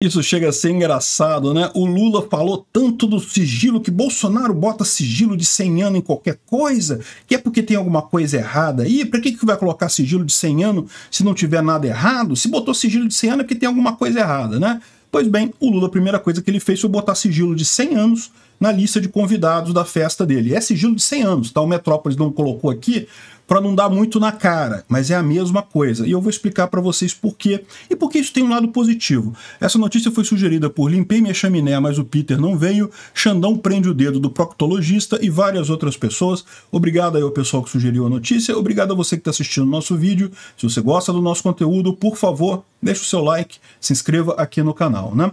Isso chega a ser engraçado, né? O Lula falou tanto do sigilo que Bolsonaro bota sigilo de 100 anos em qualquer coisa, que é porque tem alguma coisa errada aí. Para que, que vai colocar sigilo de 100 anos se não tiver nada errado? Se botou sigilo de 100 anos é porque tem alguma coisa errada, né? Pois bem, o Lula, a primeira coisa que ele fez foi botar sigilo de 100 anos na lista de convidados da festa dele. É sigilo de 100 anos, tá? O Metrópolis não colocou aqui para não dar muito na cara, mas é a mesma coisa. E eu vou explicar para vocês por quê e por que isso tem um lado positivo. Essa notícia foi sugerida por Limpei Minha Chaminé, mas o Peter não veio. Xandão prende o dedo do proctologista e várias outras pessoas. Obrigado aí ao pessoal que sugeriu a notícia. Obrigado a você que está assistindo o nosso vídeo. Se você gosta do nosso conteúdo, por favor, deixe o seu like, se inscreva aqui no canal, né?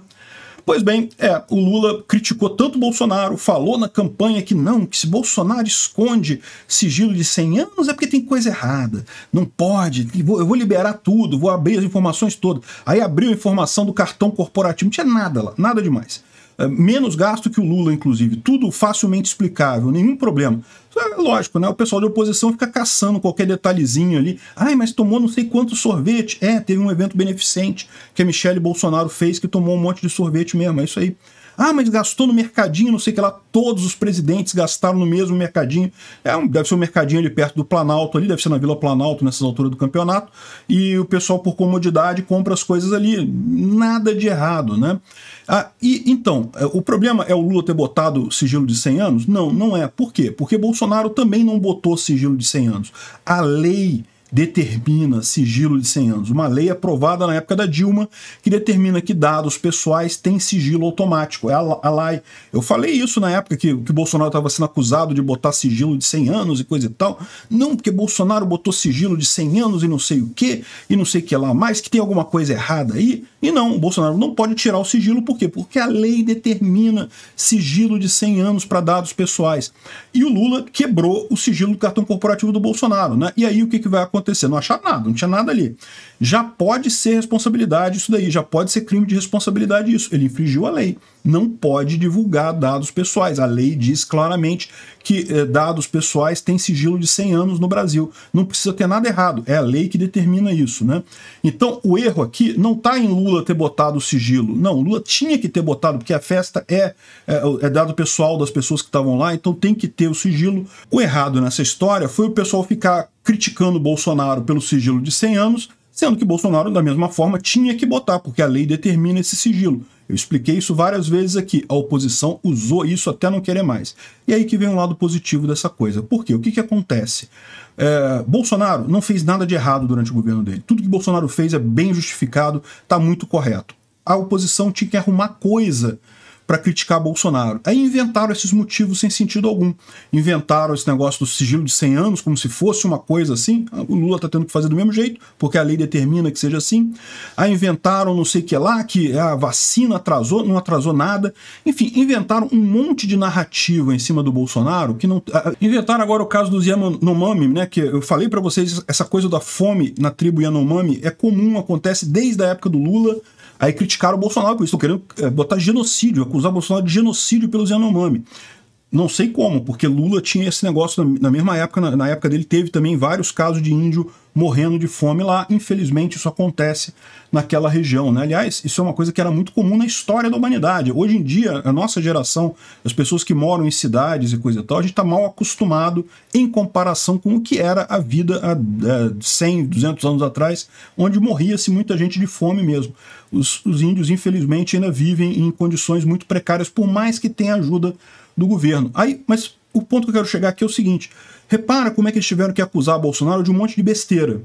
Pois bem, é, o Lula criticou tanto Bolsonaro, falou na campanha que não, que se Bolsonaro esconde sigilo de 100 anos é porque tem coisa errada, não pode, eu vou liberar tudo, vou abrir as informações todas. Aí abriu a informação do cartão corporativo, não tinha nada lá, nada demais. É, menos gasto que o Lula, inclusive. Tudo facilmente explicável, nenhum problema. É lógico, né? O pessoal da oposição fica caçando qualquer detalhezinho ali. Ai, mas tomou não sei quanto sorvete. É, teve um evento beneficente que a Michelle Bolsonaro fez que tomou um monte de sorvete mesmo. É isso aí. Ah, mas gastou no mercadinho, não sei o que lá. Todos os presidentes gastaram no mesmo mercadinho. É, um, deve ser um mercadinho ali perto do Planalto, ali, deve ser na Vila Planalto, nessas alturas do campeonato. E o pessoal, por comodidade, compra as coisas ali. Nada de errado, né? Ah, e então, é, o problema é o Lula ter botado sigilo de 100 anos? Não, não é. Por quê? Porque Bolsonaro também não botou sigilo de 100 anos. A lei determina sigilo de 100 anos. Uma lei é aprovada na época da Dilma que determina que dados pessoais têm sigilo automático. É a LAI. Eu falei isso na época que, que Bolsonaro estava sendo acusado de botar sigilo de 100 anos e coisa e tal. Não, porque Bolsonaro botou sigilo de 100 anos e não sei o que, e não sei o que lá mais, que tem alguma coisa errada aí. E não, o Bolsonaro não pode tirar o sigilo, por quê? Porque a lei determina sigilo de 100 anos para dados pessoais. E o Lula quebrou o sigilo do cartão corporativo do Bolsonaro, né? E aí o que, que vai acontecer? Não achar nada, não tinha nada ali. Já pode ser responsabilidade isso daí, já pode ser crime de responsabilidade isso. Ele infringiu a lei não pode divulgar dados pessoais. A lei diz claramente que eh, dados pessoais têm sigilo de 100 anos no Brasil. Não precisa ter nada errado, é a lei que determina isso, né? Então, o erro aqui não está em Lula ter botado o sigilo. Não, Lula tinha que ter botado, porque a festa é, é, é dado pessoal das pessoas que estavam lá, então tem que ter o sigilo. O errado nessa história foi o pessoal ficar criticando o Bolsonaro pelo sigilo de 100 anos, sendo que Bolsonaro, da mesma forma, tinha que botar, porque a lei determina esse sigilo. Eu expliquei isso várias vezes aqui. A oposição usou isso até não querer mais. E aí que vem um lado positivo dessa coisa. Por quê? O que, que acontece? É, Bolsonaro não fez nada de errado durante o governo dele. Tudo que Bolsonaro fez é bem justificado, está muito correto. A oposição tinha que arrumar coisa para criticar Bolsonaro. Aí inventaram esses motivos sem sentido algum. Inventaram esse negócio do sigilo de 100 anos, como se fosse uma coisa assim. O Lula está tendo que fazer do mesmo jeito, porque a lei determina que seja assim. Aí inventaram não sei o que lá, que a vacina atrasou, não atrasou nada. Enfim, inventaram um monte de narrativa em cima do Bolsonaro que não. Ah, inventaram agora o caso dos Yanomami, né? Que eu falei para vocês, essa coisa da fome na tribo Yanomami é comum, acontece desde a época do Lula. Aí criticaram o Bolsonaro por isso, estão querendo eh, botar genocídio, é acusar Bolsonaro de genocídio pelos Yanomami não sei como, porque Lula tinha esse negócio na, na mesma época, na, na, época dele teve também vários casos de índio morrendo de fome lá. Infelizmente, isso acontece naquela região, né? Aliás, isso é uma coisa que era muito comum na história da humanidade. Hoje em dia, a nossa geração, as pessoas que moram em cidades e coisa e tal, a gente está mal acostumado em comparação com o que era a vida há é, 100, 200 anos atrás, onde morria-se muita gente de fome mesmo. Os, os índios, infelizmente, ainda vivem em condições muito precárias, por mais que tenha ajuda do governo. Aí, mas o ponto que eu quero chegar aqui é o seguinte: repara como é que eles tiveram que acusar Bolsonaro de um monte de besteira.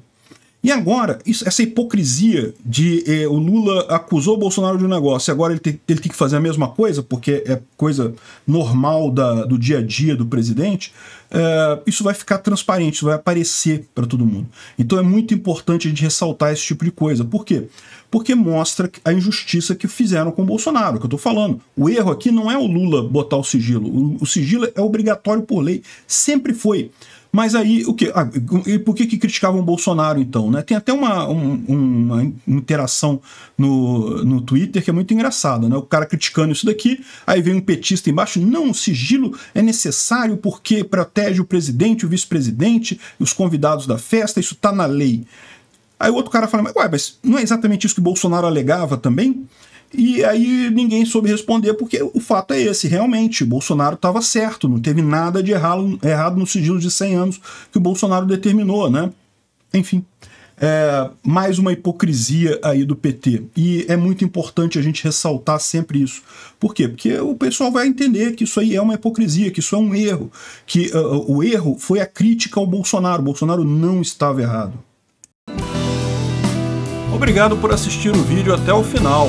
E agora, isso, essa hipocrisia de eh, o Lula acusou o Bolsonaro de um negócio e agora ele tem, ele tem que fazer a mesma coisa, porque é coisa normal da, do dia a dia do presidente, eh, isso vai ficar transparente, isso vai aparecer para todo mundo. Então é muito importante a gente ressaltar esse tipo de coisa. Por quê? Porque mostra a injustiça que fizeram com o Bolsonaro, que eu estou falando. O erro aqui não é o Lula botar o sigilo, o, o sigilo é obrigatório por lei, sempre foi. Mas aí, o que? Ah, e por que, que criticavam o Bolsonaro, então? Né? Tem até uma, um, uma interação no, no Twitter que é muito engraçada, né? O cara criticando isso daqui, aí vem um petista embaixo, não, o sigilo é necessário porque protege o presidente, o vice-presidente, os convidados da festa, isso tá na lei. Aí o outro cara fala, mas, ué, mas não é exatamente isso que Bolsonaro alegava também? E aí ninguém soube responder, porque o fato é esse, realmente, Bolsonaro estava certo, não teve nada de errado, errado no sigilo de 100 anos que o Bolsonaro determinou, né? Enfim, é, mais uma hipocrisia aí do PT. E é muito importante a gente ressaltar sempre isso. Por quê? Porque o pessoal vai entender que isso aí é uma hipocrisia, que isso é um erro, que uh, o erro foi a crítica ao Bolsonaro, o Bolsonaro não estava errado. Obrigado por assistir o vídeo até o final.